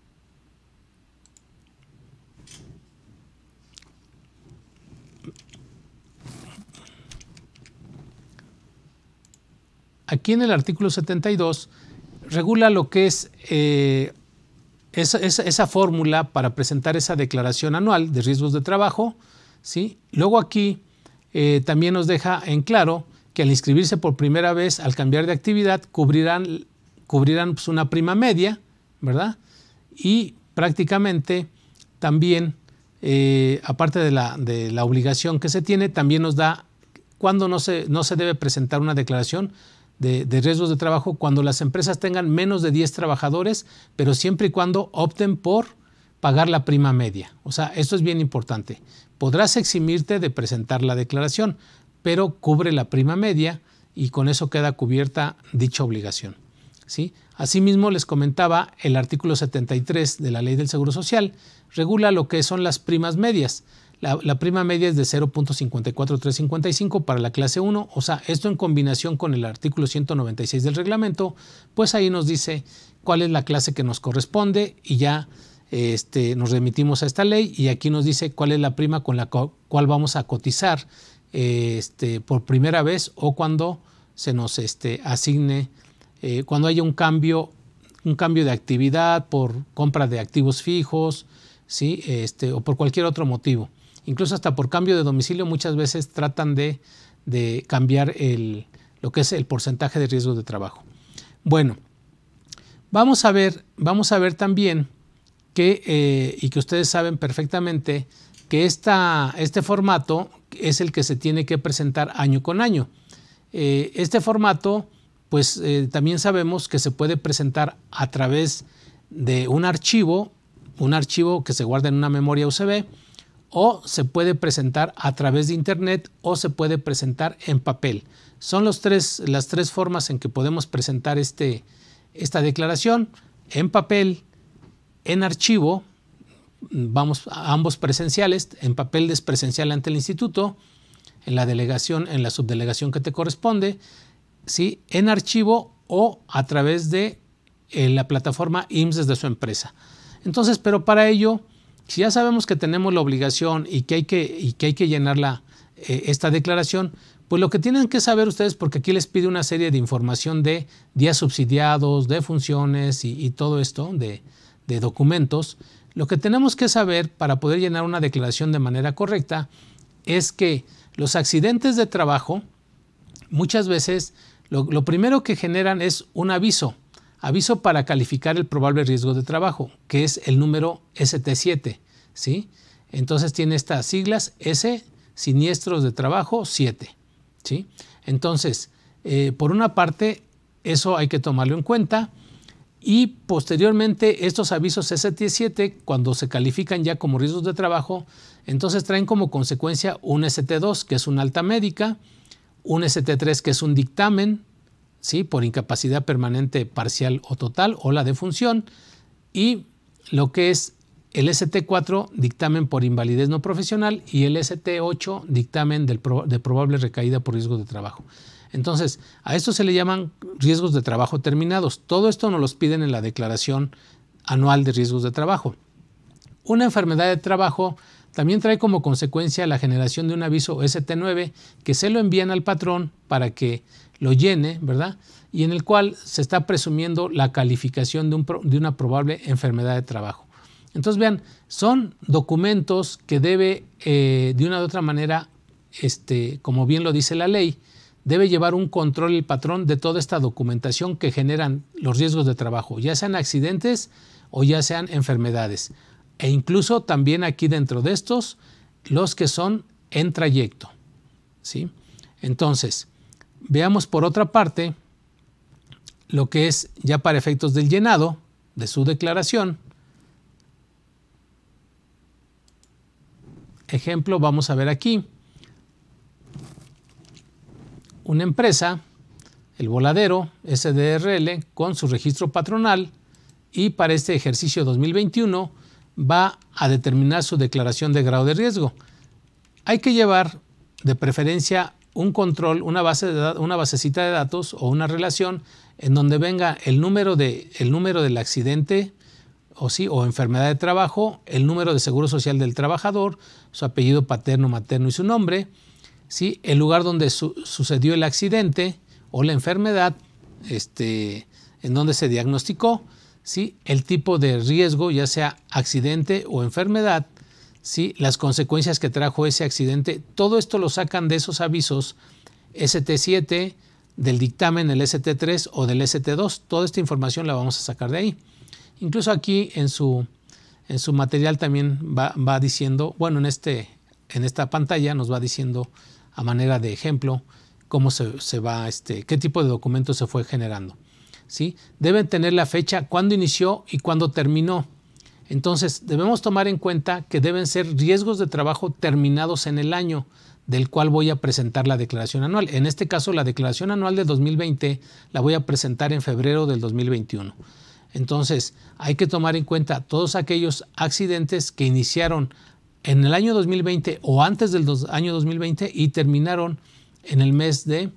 Aquí en el artículo 72 regula lo que es eh, esa, fórmula para presentar esa declaración anual de riesgos de trabajo. ¿sí? Luego aquí eh, también nos deja en claro que al inscribirse por primera vez, al cambiar de actividad, cubrirán, cubrirán pues, una prima media, ¿verdad? Y prácticamente también, eh, aparte de la, obligación que se tiene, también nos da cuándo no se, no se debe presentar una declaración de, riesgos de trabajo cuando las empresas tengan menos de 10 trabajadores, pero siempre y cuando opten por pagar la prima media. O sea, esto es bien importante. Podrás eximirte de presentar la declaración, pero cubre la prima media y con eso queda cubierta dicha obligación. ¿sí? Asimismo, les comentaba, el artículo 73 de la Ley del Seguro Social regula lo que son las primas medias. La, prima media es de 0.54355 para la clase 1, o sea, esto en combinación con el artículo 196 del reglamento, pues ahí nos dice cuál es la clase que nos corresponde y ya este, nos remitimos a esta ley y aquí nos dice cuál es la prima con la cual vamos a cotizar este, por primera vez o cuando se nos este, asigne, eh, cuando haya un cambio, un cambio de actividad por compra de activos fijos, ¿sí? este, o por cualquier otro motivo incluso hasta por cambio de domicilio muchas veces tratan de, cambiar el, lo que es el porcentaje de riesgo de trabajo. Bueno, vamos a ver, vamos a ver también que, eh, y que ustedes saben perfectamente, que este formato es el que se tiene que presentar año con año. Eh, este formato, pues eh, también sabemos que se puede presentar a través de un archivo, un archivo que se guarda en una memoria USB, o se puede presentar a través de internet o se puede presentar en papel. Son los tres, las tres formas en que podemos presentar este, esta declaración. En papel, en archivo, vamos a ambos presenciales, en papel despresencial ante el instituto, en la delegación, en la subdelegación que te corresponde, ¿sí? en archivo o a través de eh, la plataforma IMSS desde su empresa. Entonces, pero para ello si ya sabemos que tenemos la obligación y que hay que, y que, hay que llenar eh, esta declaración, pues lo que tienen que saber ustedes, porque aquí les pide una serie de información de días subsidiados, de funciones y, todo esto, de, de documentos, lo que tenemos que saber para poder llenar una declaración de manera correcta es que los accidentes de trabajo muchas veces lo primero que generan es un aviso Aviso para calificar el probable riesgo de trabajo, que es el número ST7. ¿sí? Entonces tiene estas siglas S, siniestros de trabajo 7. ¿sí? Entonces, eh, por una parte, eso hay que tomarlo en cuenta. Y posteriormente estos avisos ST7, cuando se califican ya como riesgos de trabajo, entonces traen como consecuencia un ST2, que es una alta médica, un ST3, que es un dictamen, ¿sí? por incapacidad permanente parcial o total o la defunción y lo que es el ST4 dictamen por invalidez no profesional y el ST8 dictamen de probable recaída por riesgo de trabajo. Entonces, a esto se le llaman riesgos de trabajo terminados. Todo esto nos los piden en la declaración anual de riesgos de trabajo. Una enfermedad de trabajo también trae como consecuencia la generación de un aviso ST9 que se lo envían al patrón para que lo llene, ¿verdad? Y en el cual se está presumiendo la calificación de, una probable enfermedad de trabajo. Entonces, vean, son documentos que debe, eh, de una u otra manera, este, como bien lo dice la ley, debe llevar un control el patrón de toda esta documentación que generan los riesgos de trabajo, ya sean accidentes o ya sean enfermedades e incluso también aquí dentro de estos, los que son en trayecto. ¿sí? Entonces, veamos por otra parte lo que es ya para efectos del llenado de su declaración. Ejemplo, vamos a ver aquí una empresa, el voladero SDRL, con su registro patronal y para este ejercicio 2021 va a determinar su declaración de grado de riesgo. Hay que llevar de preferencia un control, una base de una basecita de datos o una relación en donde venga el número el número del accidente o sí o enfermedad de trabajo, el número de seguro social del trabajador, su apellido paterno, materno y su nombre, sí, el lugar donde sucedió el accidente o la enfermedad, este, en donde se diagnosticó, el tipo de riesgo, ya sea accidente o enfermedad, las consecuencias que trajo ese accidente, todo esto lo sacan de esos avisos ST7, del dictamen el ST3 o del ST2. Toda esta información la vamos a sacar de ahí. Incluso aquí en su, en su material también va, diciendo, bueno, en, este, en esta pantalla nos va diciendo a manera de ejemplo cómo se, se va, este, qué tipo de documento se fue generando deben tener la fecha cuando inició y cuándo terminó. Entonces, debemos tomar en cuenta que deben ser riesgos de trabajo terminados en el año del cual voy a presentar la declaración anual. En este caso, la declaración anual de 2020 la voy a presentar en febrero del 2021. Entonces, hay que tomar en cuenta todos aquellos accidentes que iniciaron en el año 2020 o antes del año 2020 y terminaron en el mes de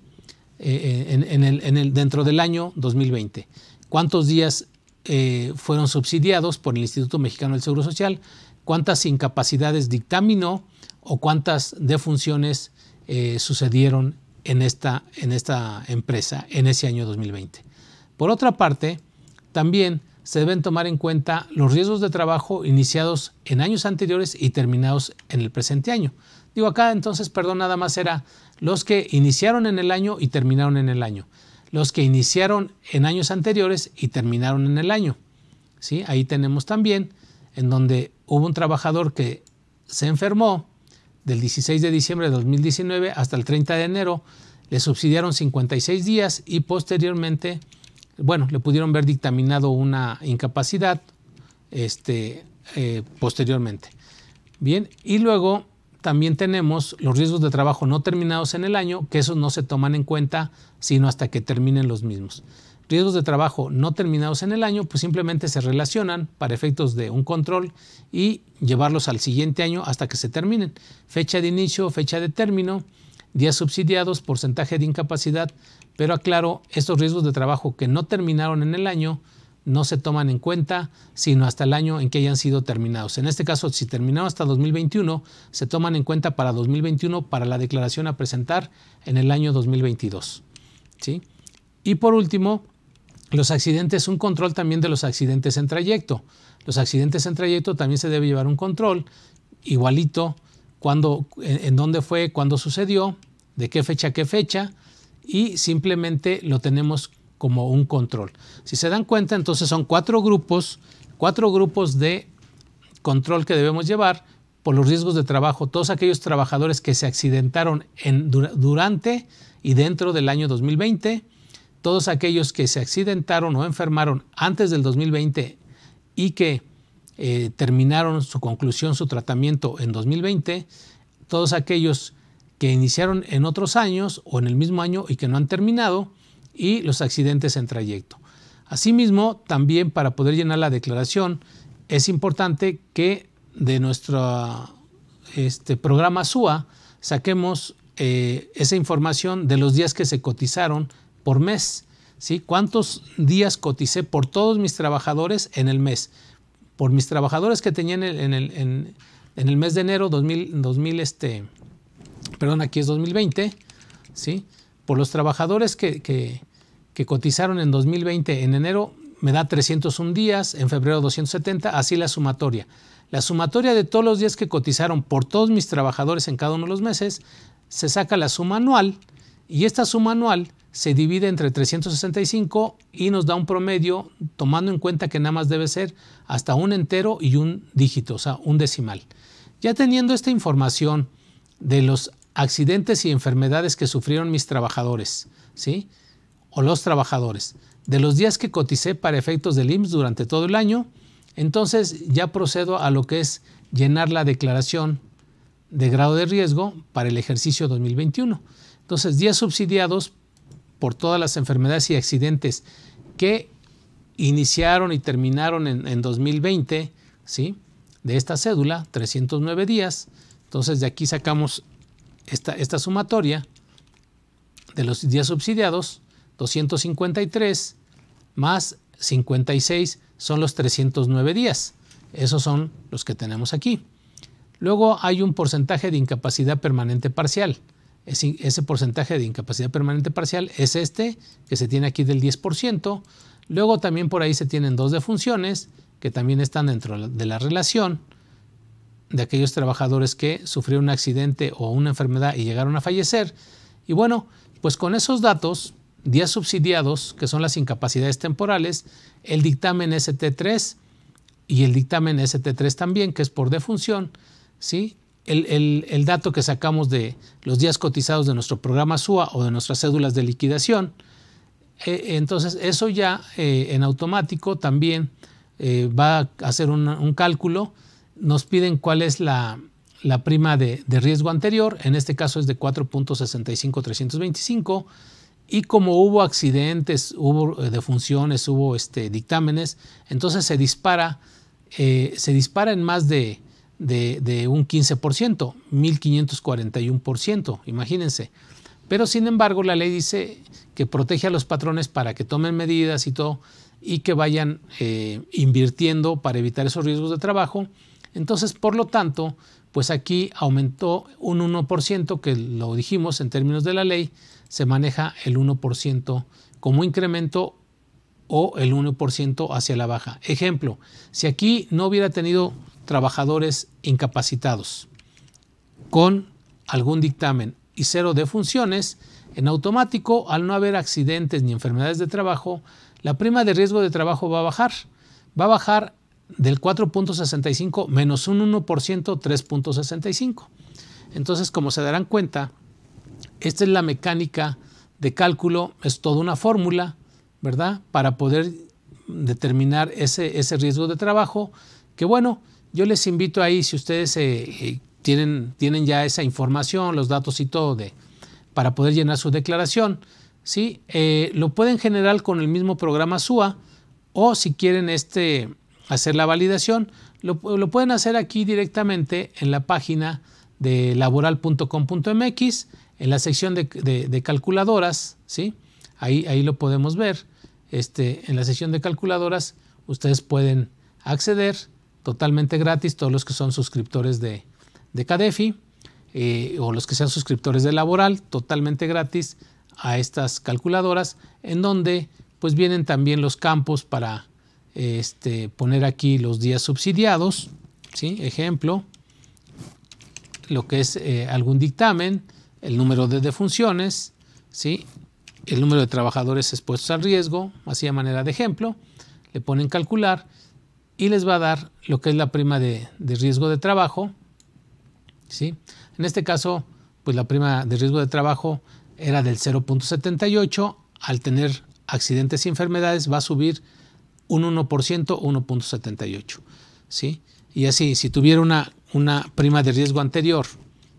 eh, en, el, dentro del año 2020. ¿Cuántos días eh, fueron subsidiados por el Instituto Mexicano del Seguro Social? ¿Cuántas incapacidades dictaminó o cuántas defunciones eh, sucedieron en esta, en esta empresa en ese año 2020? Por otra parte, también se deben tomar en cuenta los riesgos de trabajo iniciados en años anteriores y terminados en el presente año. Digo, acá entonces, perdón, nada más era los que iniciaron en el año y terminaron en el año, los que iniciaron en años anteriores y terminaron en el año. ¿sí? Ahí tenemos también en donde hubo un trabajador que se enfermó del 16 de diciembre de 2019 hasta el 30 de enero, le subsidiaron 56 días y posteriormente, bueno, le pudieron ver dictaminado una incapacidad este, eh, posteriormente. Bien, y luego también tenemos los riesgos de trabajo no terminados en el año, que esos no se toman en cuenta sino hasta que terminen los mismos. Riesgos de trabajo no terminados en el año, pues simplemente se relacionan para efectos de un control y llevarlos al siguiente año hasta que se terminen. Fecha de inicio, fecha de término, días subsidiados, porcentaje de incapacidad, pero aclaro, estos riesgos de trabajo que no terminaron en el año, no se toman en cuenta, sino hasta el año en que hayan sido terminados. En este caso, si terminado hasta 2021, se toman en cuenta para 2021 para la declaración a presentar en el año 2022. ¿sí? Y por último, los accidentes, un control también de los accidentes en trayecto. Los accidentes en trayecto también se debe llevar un control igualito, en, dónde fue, cuándo sucedió, de qué fecha a qué fecha, y simplemente lo tenemos como un control. Si se dan cuenta, entonces son cuatro grupos, cuatro grupos de control que debemos llevar por los riesgos de trabajo. Todos aquellos trabajadores que se accidentaron en, durante y dentro del año 2020, todos aquellos que se accidentaron o enfermaron antes del 2020 y que eh, terminaron su conclusión, su tratamiento en 2020, todos aquellos que iniciaron en otros años o en el mismo año y que no han terminado, y los accidentes en trayecto. Asimismo, también para poder llenar la declaración, es importante que de nuestro este, programa SUA saquemos eh, esa información de los días que se cotizaron por mes. ¿sí? ¿Cuántos días coticé por todos mis trabajadores en el mes? Por mis trabajadores que tenían en el, mes de enero 2000, este, perdón, aquí es 2020, ¿sí? los trabajadores que, cotizaron en 2020, en enero me da 301 días, en febrero 270, así la sumatoria. La sumatoria de todos los días que cotizaron por todos mis trabajadores en cada uno de los meses, se saca la suma anual y esta suma anual se divide entre 365 y nos da un promedio tomando en cuenta que nada más debe ser hasta un entero y un dígito, o sea, un decimal. Ya teniendo esta información de los accidentes y enfermedades que sufrieron mis trabajadores, ¿sí? O los trabajadores. De los días que coticé para efectos del IMSS durante todo el año, entonces ya procedo a lo que es llenar la declaración de grado de riesgo para el ejercicio 2021. Entonces, días subsidiados por todas las enfermedades y accidentes que iniciaron y terminaron en, en 2020, ¿sí? De esta cédula, 309 días. Entonces, de aquí sacamos esta, sumatoria de los días subsidiados, 253 más 56 son los 309 días. Esos son los que tenemos aquí. Luego hay un porcentaje de incapacidad permanente parcial. Ese porcentaje de incapacidad permanente parcial es este, que se tiene aquí del 10%. Luego también por ahí se tienen dos defunciones, que también están dentro de la relación de aquellos trabajadores que sufrieron un accidente o una enfermedad y llegaron a fallecer. Y bueno, pues con esos datos, días subsidiados, que son las incapacidades temporales, el dictamen ST3 y el dictamen ST3 también, que es por defunción, ¿sí? El, dato que sacamos de los días cotizados de nuestro programa SUA o de nuestras cédulas de liquidación. Eh, entonces, eso ya eh, en automático también eh, va a hacer un cálculo nos piden cuál es la, prima de, riesgo anterior, en este caso es de 4.65325, y como hubo accidentes, hubo eh, defunciones, hubo este, dictámenes, entonces se dispara, eh, se dispara en más de, un 15%, 1.541%, imagínense. Pero sin embargo, la ley dice que protege a los patrones para que tomen medidas y todo, y que vayan eh, invirtiendo para evitar esos riesgos de trabajo entonces, por lo tanto, pues aquí aumentó un 1%, que lo dijimos en términos de la ley, se maneja el 1% como incremento o el 1% hacia la baja. Ejemplo, si aquí no hubiera tenido trabajadores incapacitados con algún dictamen y cero de funciones, en automático, al no haber accidentes ni enfermedades de trabajo, la prima de riesgo de trabajo va a bajar. Va a bajar del 4.65 menos un 1%, 3.65. Entonces, como se darán cuenta, esta es la mecánica de cálculo, es toda una fórmula, ¿verdad? Para poder determinar ese, ese riesgo de trabajo, que bueno, yo les invito ahí, si ustedes eh, eh, tienen, tienen ya esa información, los datos y todo, de, para poder llenar su declaración, ¿sí? Eh, lo pueden generar con el mismo programa SUA o si quieren este hacer la validación. Lo, pueden hacer aquí directamente en la página de laboral.com.mx, en la sección de, calculadoras, ¿sí? Ahí, ahí, lo podemos ver. Este, en la sección de calculadoras ustedes pueden acceder totalmente gratis, todos los que son suscriptores de, Cadefi eh, o los que sean suscriptores de Laboral, totalmente gratis a estas calculadoras, en donde pues vienen también los campos para este, poner aquí los días subsidiados, ejemplo, lo que es eh, algún dictamen, el número de defunciones, el número de trabajadores expuestos al riesgo, así de manera de ejemplo, le ponen calcular y les va a dar lo que es la prima de, riesgo de trabajo. En este caso, pues la prima de riesgo de trabajo era del 0.78, al tener accidentes y enfermedades va a subir un 1%, 1.78. ¿sí? Y así, si tuviera una, una prima de riesgo anterior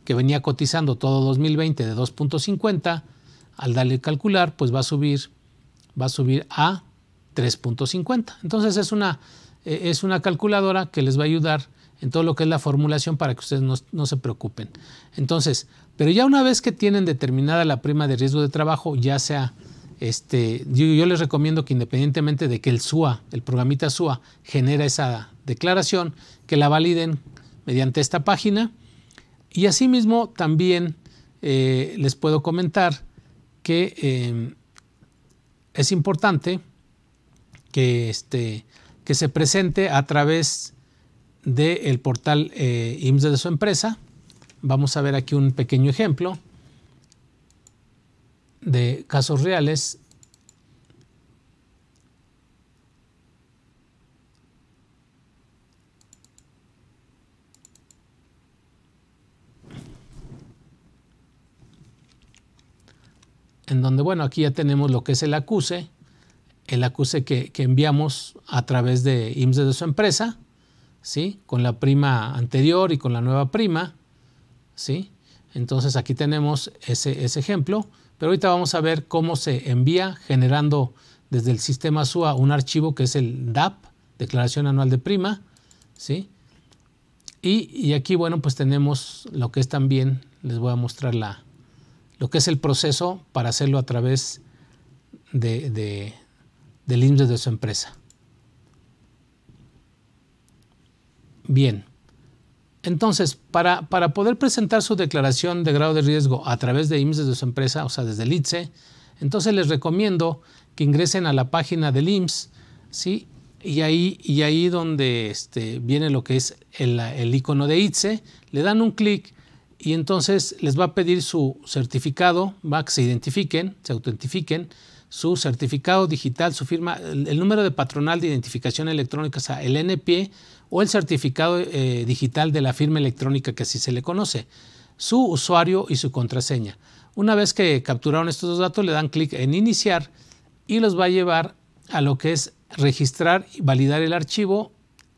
que venía cotizando todo 2020 de 2.50, al darle calcular, pues va a subir, va a subir a 3.50. Entonces es una, e, es una calculadora que les va a ayudar en todo lo que es la formulación para que ustedes no, no, se preocupen. Entonces, pero ya una vez que tienen determinada la prima de riesgo de trabajo, ya sea este, yo, les recomiendo que independientemente de que el SUA, el programita SUA, genera esa declaración, que la validen mediante esta página. Y asimismo también eh, les puedo comentar que eh, es importante este, que, se presente a través del portal eh, de su empresa. Vamos a ver aquí un pequeño ejemplo de casos reales en donde, bueno, aquí ya tenemos lo que es el acuse, el acuse que, enviamos a través de IMSS de su empresa, ¿sí? Con la prima anterior y con la nueva prima, ¿sí? Entonces aquí tenemos ese, ese ejemplo. Pero ahorita vamos a ver cómo se envía generando desde el sistema SUA un archivo que es el DAP, Declaración Anual de Prima, ¿sí? Y, aquí, bueno, pues tenemos lo que es también, les voy a mostrar la, lo que es el proceso para hacerlo a través del IMSS de su empresa. Bien. Entonces, para, poder presentar su declaración de grado de riesgo a través de IMSS de su empresa, o sea, desde el ITSE, entonces les recomiendo que ingresen a la página del IMSS, ¿sí? Y ahí, y ahí donde este, viene lo que es el, el icono de ITSE, le dan un clic y entonces les va a pedir su certificado, va a que se identifiquen, se autentifiquen, su certificado digital, su firma, el, número de patronal de identificación electrónica, o sea, el NPE, o el certificado eh, digital de la firma electrónica que así se le conoce, su usuario y su contraseña. Una vez que capturaron estos dos datos, le dan clic en iniciar y los va a llevar a lo que es registrar y validar el archivo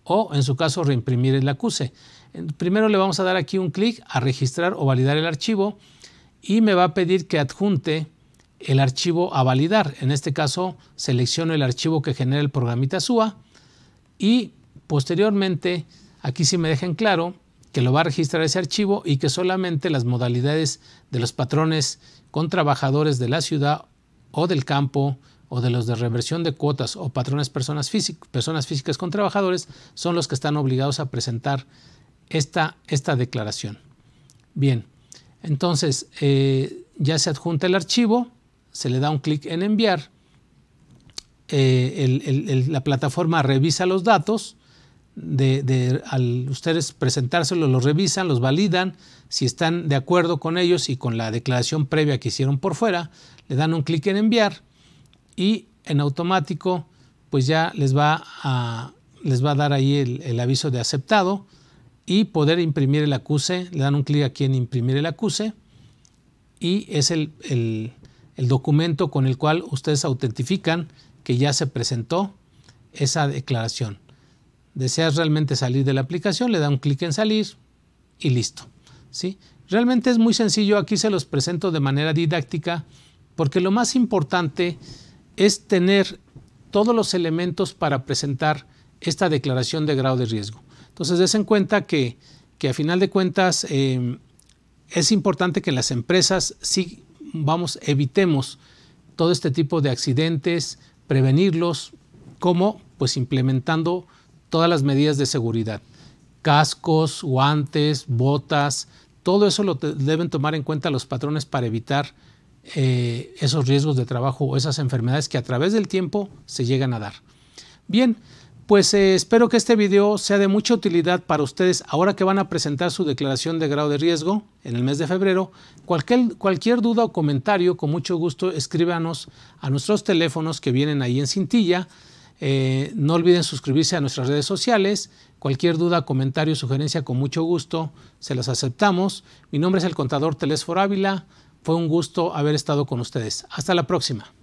o en su caso reimprimir el acuse. Primero le vamos a dar aquí un clic a registrar o validar el archivo y me va a pedir que adjunte el archivo a validar. En este caso selecciono el archivo que genera el programita SUA y Posteriormente, aquí sí me dejan claro que lo va a registrar ese archivo y que solamente las modalidades de los patrones con trabajadores de la ciudad o del campo o de los de reversión de cuotas o patrones personas, personas físicas con trabajadores son los que están obligados a presentar esta, esta declaración. Bien, entonces eh, ya se adjunta el archivo, se le da un clic en enviar, eh, la plataforma revisa los datos, de, al ustedes presentárselo, los revisan, los validan, si están de acuerdo con ellos y con la declaración previa que hicieron por fuera, le dan un clic en enviar y en automático pues ya les va a, les va a dar ahí el, aviso de aceptado y poder imprimir el acuse, le dan un clic aquí en imprimir el acuse y es el documento con el cual ustedes autentifican que ya se presentó esa declaración deseas realmente salir de la aplicación, le da un clic en salir y listo. ¿sí? Realmente es muy sencillo, aquí se los presento de manera didáctica, porque lo más importante es tener todos los elementos para presentar esta declaración de grado de riesgo. Entonces, des en cuenta que, a final de cuentas eh, es importante que las empresas sí, vamos, evitemos todo este tipo de accidentes, prevenirlos, como pues implementando todas las medidas de seguridad. Cascos, guantes, botas, todo eso lo deben tomar en cuenta los patrones para evitar eh, esos riesgos de trabajo o esas enfermedades que a través del tiempo se llegan a dar. Bien, pues eh, espero que este video sea de mucha utilidad para ustedes ahora que van a presentar su declaración de grado de riesgo en el mes de febrero. Cualquier, cualquier duda o comentario, con mucho gusto escríbanos a nuestros teléfonos que vienen ahí en cintilla eh, no olviden suscribirse a nuestras redes sociales. Cualquier duda, comentario, sugerencia, con mucho gusto, se las aceptamos. Mi nombre es el contador Telesfor Ávila. Fue un gusto haber estado con ustedes. Hasta la próxima.